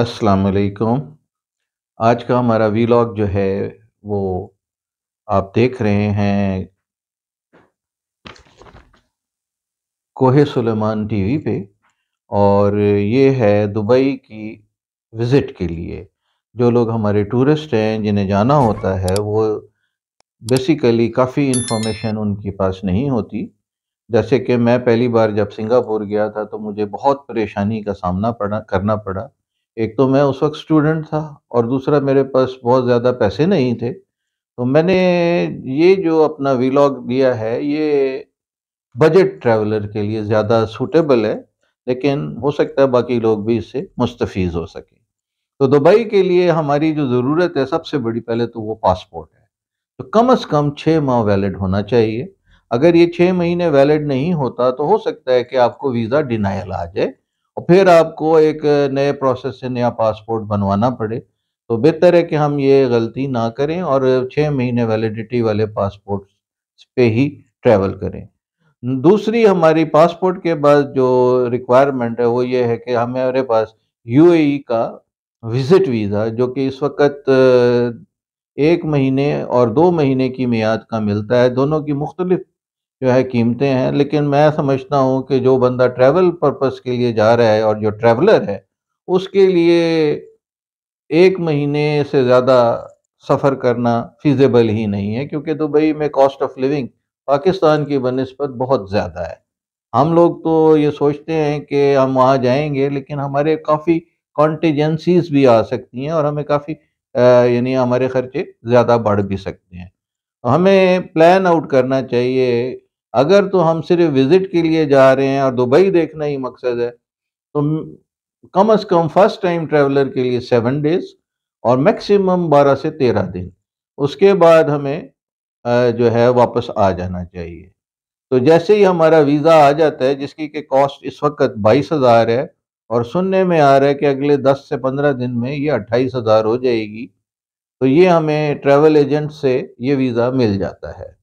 अस्सलाम वालेकुम आज का हमारा वीलॉग जो है वो आप देख रहे हैं कोहे सुलेमान टीवी पे और ये है दुबई की विज़िट के लिए जो लोग हमारे टूरिस्ट हैं जिन्हें जाना होता है वो बेसिकली काफ़ी इन्फॉर्मेशन उनके पास नहीं होती जैसे कि मैं पहली बार जब सिंगापुर गया था तो मुझे बहुत परेशानी का सामना पड़ा करना पड़ा एक तो मैं उस वक्त स्टूडेंट था और दूसरा मेरे पास बहुत ज़्यादा पैसे नहीं थे तो मैंने ये जो अपना वीलॉग दिया है ये बजट ट्रैवलर के लिए ज़्यादा सूटेबल है लेकिन हो सकता है बाकी लोग भी इससे मुस्तफ़ हो सके तो दुबई के लिए हमारी जो ज़रूरत है सबसे बड़ी पहले तो वो पासपोर्ट है तो कम अज़ कम छः माह वैलिड होना चाहिए अगर ये छः महीने वैलिड नहीं होता तो हो सकता है कि आपको वीज़ा डिनाइल आ जाए और फिर आपको एक नए प्रोसेस से नया पासपोर्ट बनवाना पड़े तो बेहतर है कि हम ये गलती ना करें और छः महीने वैलिडिटी वाले पासपोर्ट पे ही ट्रैवल करें दूसरी हमारी पासपोर्ट के बाद जो रिक्वायरमेंट है वो ये है कि हमारे पास यूएई e का विजिट वीज़ा जो कि इस वक्त एक महीने और दो महीने की मियाद का मिलता है दोनों की मुख्तलिफ जो है कीमतें हैं लेकिन मैं समझता हूँ कि जो बंदा ट्रैवल पर्पस के लिए जा रहा है और जो ट्रैवलर है उसके लिए एक महीने से ज़्यादा सफ़र करना फिजेबल ही नहीं है क्योंकि दुबई में कॉस्ट ऑफ लिविंग पाकिस्तान की बनस्बत बहुत ज़्यादा है हम लोग तो ये सोचते हैं कि हम वहाँ जाएंगे लेकिन हमारे काफ़ी कॉन्टीजेंसीज भी आ सकती हैं और हमें काफ़ी यानी हमारे खर्चे ज़्यादा बढ़ भी सकते हैं हमें प्लान आउट करना चाहिए अगर तो हम सिर्फ विजिट के लिए जा रहे हैं और दुबई देखना ही मकसद है तो कम अज कम फर्स्ट टाइम ट्रैवलर के लिए सेवन डेज और मैक्सिमम बारह से तेरह दिन उसके बाद हमें जो है वापस आ जाना चाहिए तो जैसे ही हमारा वीज़ा आ जाता है जिसकी के कॉस्ट इस वक्त बाईस हज़ार है और सुनने में आ रहा है कि अगले दस से पंद्रह दिन में ये अट्ठाईस हज़ार हो जाएगी तो ये हमें ट्रैवल एजेंट से ये वीज़ा मिल जाता है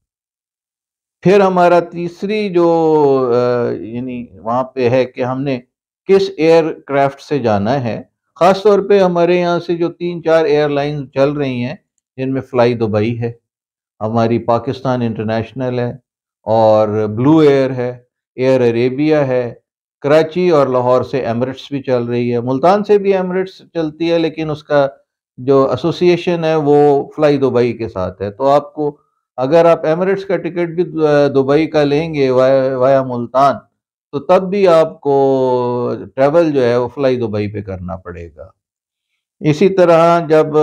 फिर हमारा तीसरी जो यानी वहाँ पे है कि हमने किस एयरक्राफ्ट से जाना है ख़ास तौर पे हमारे यहाँ से जो तीन चार एयरलाइन चल रही हैं जिनमें फ़्लाई दुबई है हमारी पाकिस्तान इंटरनेशनल है और ब्लू एयर है एयर अरेबिया है कराची और लाहौर से एमरेट्स भी चल रही है मुल्तान से भी एमरेट्स चलती है लेकिन उसका जो एसोसिएशन है वो फ्लाई दुबई के साथ है तो आपको अगर आप एमरेट्स का टिकट भी दुबई का लेंगे वाया, वाया मुल्तान तो तब भी आपको ट्रेवल जो है वो फ्लाई दुबई पे करना पड़ेगा इसी तरह जब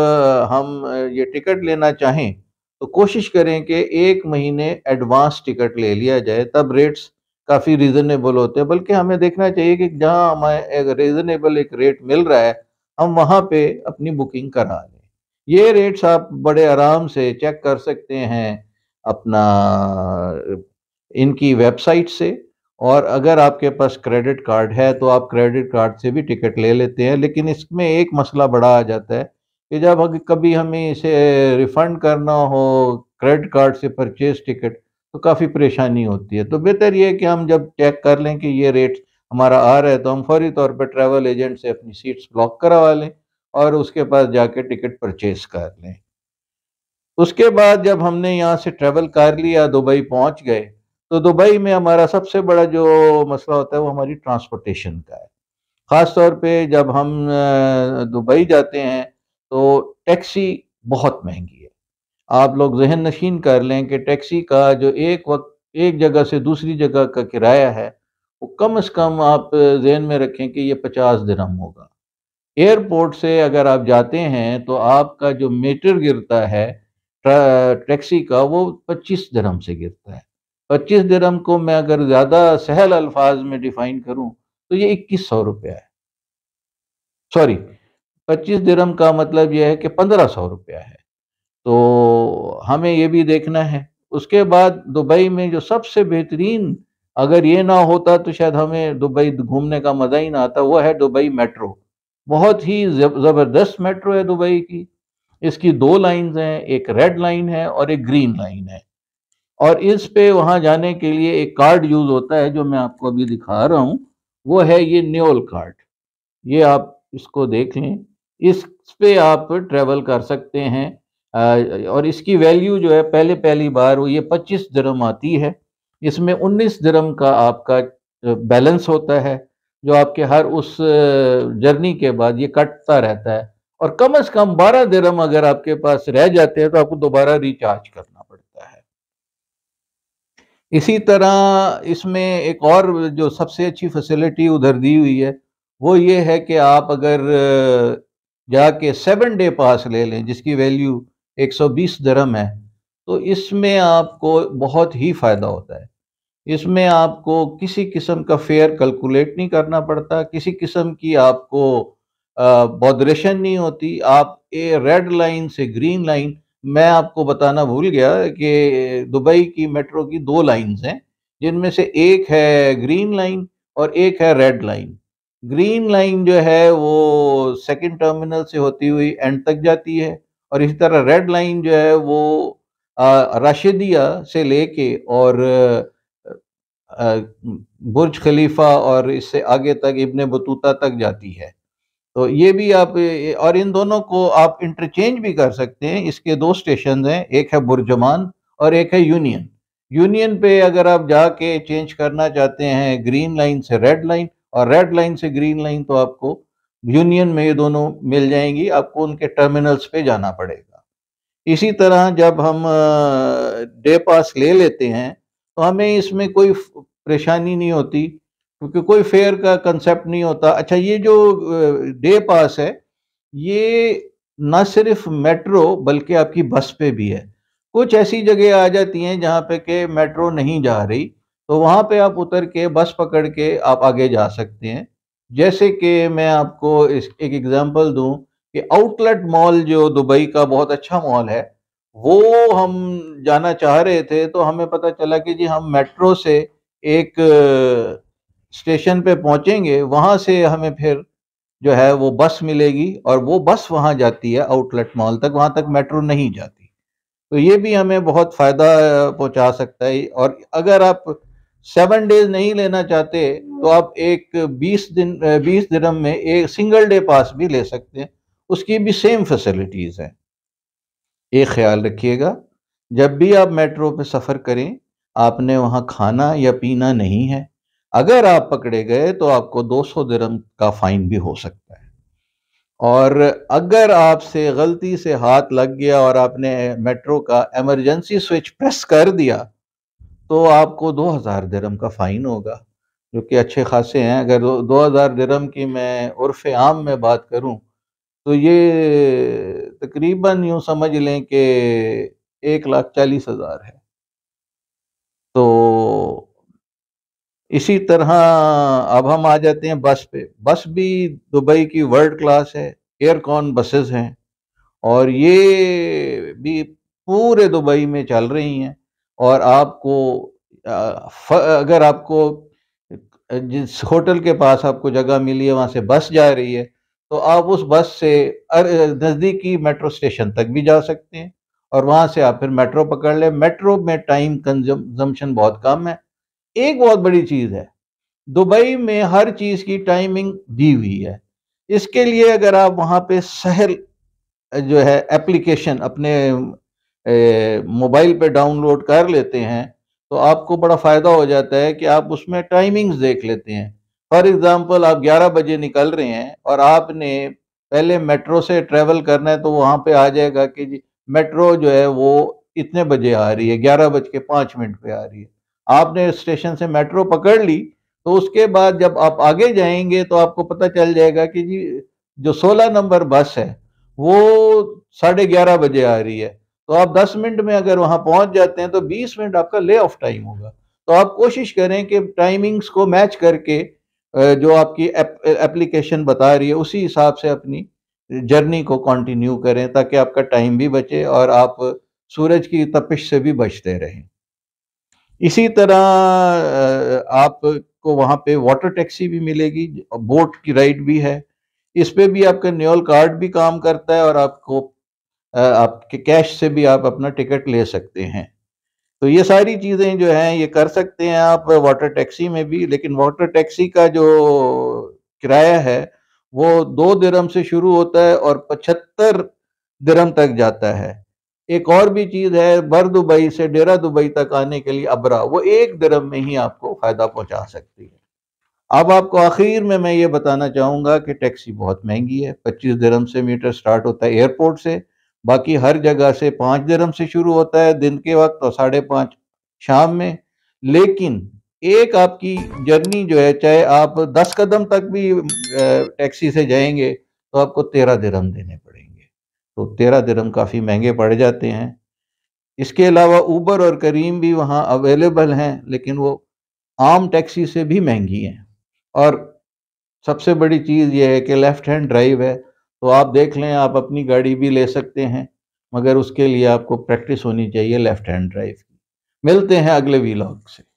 हम ये टिकट लेना चाहें तो कोशिश करें कि एक महीने एडवांस टिकट ले लिया जाए तब रेट्स काफ़ी रीज़नेबल होते हैं बल्कि हमें देखना चाहिए कि जहां हमें एक रीज़नेबल एक रेट मिल रहा है हम वहां पे अपनी बुकिंग करा लें ये रेट्स आप बड़े आराम से चेक कर सकते हैं अपना इनकी वेबसाइट से और अगर आपके पास क्रेडिट कार्ड है तो आप क्रेडिट कार्ड से भी टिकट ले लेते हैं लेकिन इसमें एक मसला बड़ा आ जाता है कि जब अगर कभी हमें इसे रिफ़ंड करना हो क्रेडिट कार्ड से परचेज टिकट तो काफ़ी परेशानी होती है तो बेहतर ये कि हम जब चेक कर लें कि ये रेट हमारा आ रहा है तो हम फौरी तौर पर ट्रैवल एजेंट से अपनी सीट्स ब्लॉक करवा लें और उसके पास जाके टिकट परचेस कर लें उसके बाद जब हमने यहाँ से ट्रेवल कर लिया दुबई पहुँच गए तो दुबई में हमारा सबसे बड़ा जो मसला होता है वो हमारी ट्रांसपोर्टेशन का है ख़ास तौर पे जब हम दुबई जाते हैं तो टैक्सी बहुत महंगी है आप लोग जहन नशीन कर लें कि टैक्सी का जो एक वक्त एक जगह से दूसरी जगह का किराया है वो कम से कम आप जहन में रखें कि ये पचास दिनम होगा एयरपोर्ट से अगर आप जाते हैं तो आपका जो मीटर गिरता है टैक्सी का वो 25 दरम से गिरता है 25 दरम को मैं अगर ज़्यादा सहल अल्फाज में डिफाइन करूं तो ये इक्कीस सौ रुपया है सॉरी 25 दरम का मतलब यह है कि पंद्रह सौ रुपया है तो हमें ये भी देखना है उसके बाद दुबई में जो सबसे बेहतरीन अगर ये ना होता तो शायद हमें दुबई घूमने का मज़ा ही ना आता वो है दुबई मेट्रो बहुत ही ज़बरदस्त मेट्रो है दुबई की इसकी दो लाइंस हैं एक रेड लाइन है और एक ग्रीन लाइन है और इस पे वहाँ जाने के लिए एक कार्ड यूज़ होता है जो मैं आपको अभी दिखा रहा हूँ वो है ये न्योल कार्ड ये आप इसको देख लें इस पे आप ट्रेवल कर सकते हैं और इसकी वैल्यू जो है पहले पहली बार वो ये पच्चीस धर्म आती है इसमें उन्नीस धर्म का आपका बैलेंस होता है जो आपके हर उस जर्नी के बाद ये कटता रहता है और कम अज कम बारह दरम अगर आपके पास रह जाते हैं तो आपको दोबारा रिचार्ज करना पड़ता है इसी तरह इसमें एक और जो सबसे अच्छी फैसिलिटी उधर दी हुई है वो ये है कि आप अगर जाके सेवन डे पास ले लें जिसकी वैल्यू 120 दरम है तो इसमें आपको बहुत ही फ़ायदा होता है इसमें आपको किसी किस्म का फेयर कैलकुलेट नहीं करना पड़ता किसी किस्म की आपको बॉदरेशन नहीं होती आप ए रेड लाइन से ग्रीन लाइन मैं आपको बताना भूल गया कि दुबई की मेट्रो की दो लाइंस हैं जिनमें से एक है ग्रीन लाइन और एक है रेड लाइन ग्रीन लाइन जो है वो सेकंड टर्मिनल से होती हुई एंड तक जाती है और इसी तरह रेड लाइन जो है वो राशिदिया से लेके और बुर्ज खलीफा और इससे आगे तक इबन बतूता तक जाती है तो ये भी आप और इन दोनों को आप इंटरचेंज भी कर सकते हैं इसके दो स्टेशन हैं एक है बुरजमान और एक है यूनियन यूनियन पे अगर आप जाके चेंज करना चाहते हैं ग्रीन लाइन से रेड लाइन और रेड लाइन से ग्रीन लाइन तो आपको यूनियन में ये दोनों मिल जाएंगी आपको उनके टर्मिनल्स पे जाना पड़ेगा इसी तरह जब हम डे पास ले लेते हैं तो हमें इसमें कोई परेशानी नहीं होती क्योंकि कोई फेयर का कंसेप्ट नहीं होता अच्छा ये जो डे पास है ये न सिर्फ मेट्रो बल्कि आपकी बस पे भी है कुछ ऐसी जगह आ जाती हैं जहाँ पे के मेट्रो नहीं जा रही तो वहाँ पे आप उतर के बस पकड़ के आप आगे जा सकते हैं जैसे कि मैं आपको इस एक एग्जांपल दूं कि आउटलेट मॉल जो दुबई का बहुत अच्छा मॉल है वो हम जाना चाह रहे थे तो हमें पता चला कि जी हम मेट्रो से एक स्टेशन पे पहुंचेंगे वहां से हमें फिर जो है वो बस मिलेगी और वो बस वहां जाती है आउटलेट मॉल तक वहां तक मेट्रो नहीं जाती तो ये भी हमें बहुत फ़ायदा पहुंचा सकता है और अगर आप सेवन डेज नहीं लेना चाहते तो आप एक बीस दिन बीस दिन में एक सिंगल डे पास भी ले सकते हैं उसकी भी सेम फैसिलिटीज़ हैं ये ख्याल रखिएगा जब भी आप मेट्रो पे सफ़र करें आपने वहाँ खाना या पीना नहीं है अगर आप पकड़े गए तो आपको 200 दरम का फ़ाइन भी हो सकता है और अगर आपसे गलती से हाथ लग गया और आपने मेट्रो का एमरजेंसी स्विच प्रेस कर दिया तो आपको 2000 दरम का फ़ाइन होगा जो कि अच्छे खासे हैं अगर 2000 दरम की मैं उर्फ़ आम में बात करूं तो ये तकरीबन यूं समझ लें कि एक लाख चालीस हज़ार है तो इसी तरह अब हम आ जाते हैं बस पे बस भी दुबई की वर्ल्ड क्लास है एयरकॉन बसेस हैं और ये भी पूरे दुबई में चल रही हैं और आपको अगर आपको जिस होटल के पास आपको जगह मिली है वहाँ से बस जा रही है तो आप उस बस से नज़दीकी मेट्रो स्टेशन तक भी जा सकते हैं और वहाँ से आप फिर मेट्रो पकड़ लें मेट्रो में टाइम कंजम्पशन बहुत कम है एक बहुत बड़ी चीज़ है दुबई में हर चीज़ की टाइमिंग दी हुई है इसके लिए अगर आप वहाँ पे सहल जो है एप्लीकेशन अपने मोबाइल पे डाउनलोड कर लेते हैं तो आपको बड़ा फ़ायदा हो जाता है कि आप उसमें टाइमिंग्स देख लेते हैं फॉर एग्जाम्पल आप 11 बजे निकल रहे हैं और आपने पहले मेट्रो से ट्रेवल करना है तो वहां पे आ जाएगा कि जी मेट्रो जो है वो इतने बजे आ रही है ग्यारह बज के पांच मिनट पे आ रही है आपने स्टेशन से मेट्रो पकड़ ली तो उसके बाद जब आप आगे जाएंगे तो आपको पता चल जाएगा कि जी जो सोलह नंबर बस है वो साढ़े ग्यारह बजे आ रही है तो आप दस मिनट में अगर वहां पहुंच जाते हैं तो बीस मिनट आपका ले ऑफ टाइम होगा तो आप कोशिश करें कि टाइमिंग्स को मैच करके जो आपकी एप्लीकेशन बता रही है उसी हिसाब से अपनी जर्नी को कंटिन्यू करें ताकि आपका टाइम भी बचे और आप सूरज की तपिश से भी बचते रहें इसी तरह आपको वहाँ पे वाटर टैक्सी भी मिलेगी बोट की राइड भी है इस पर भी आपका न्योल कार्ड भी काम करता है और आपको आपके कैश से भी आप अपना टिकट ले सकते हैं तो ये सारी चीज़ें जो हैं ये कर सकते हैं आप वाटर टैक्सी में भी लेकिन वाटर टैक्सी का जो किराया है वो दो दरम से शुरू होता है और पचहत्तर दरम तक जाता है एक और भी चीज़ है बर दुबई से डेरा दुबई तक आने के लिए अबरा वो एक दरम में ही आपको फ़ायदा पहुंचा सकती है अब आपको आखिर में मैं ये बताना चाहूंगा कि टैक्सी बहुत महंगी है पच्चीस दरम से मीटर स्टार्ट होता है एयरपोर्ट से बाकी हर जगह से पांच दरम से शुरू होता है दिन के वक्त और साढ़े पाँच शाम में लेकिन एक आपकी जर्नी जो है चाहे आप दस कदम तक भी टैक्सी से जाएंगे तो आपको तेरह दरम देने पड़ेंगे तो तेरह दरम काफ़ी महंगे पड़ जाते हैं इसके अलावा ऊबर और करीम भी वहाँ अवेलेबल हैं लेकिन वो आम टैक्सी से भी महंगी हैं और सबसे बड़ी चीज़ यह है कि लेफ़्ट हैंड ड्राइव है तो आप देख लें आप अपनी गाड़ी भी ले सकते हैं मगर उसके लिए आपको प्रैक्टिस होनी चाहिए लेफ्ट हैंड ड्राइव की मिलते हैं अगले वीलॉग से